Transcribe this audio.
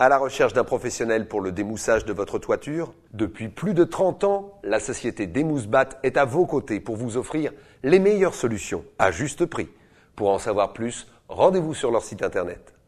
À la recherche d'un professionnel pour le démoussage de votre toiture Depuis plus de 30 ans, la société Démousse est à vos côtés pour vous offrir les meilleures solutions à juste prix. Pour en savoir plus, rendez-vous sur leur site internet.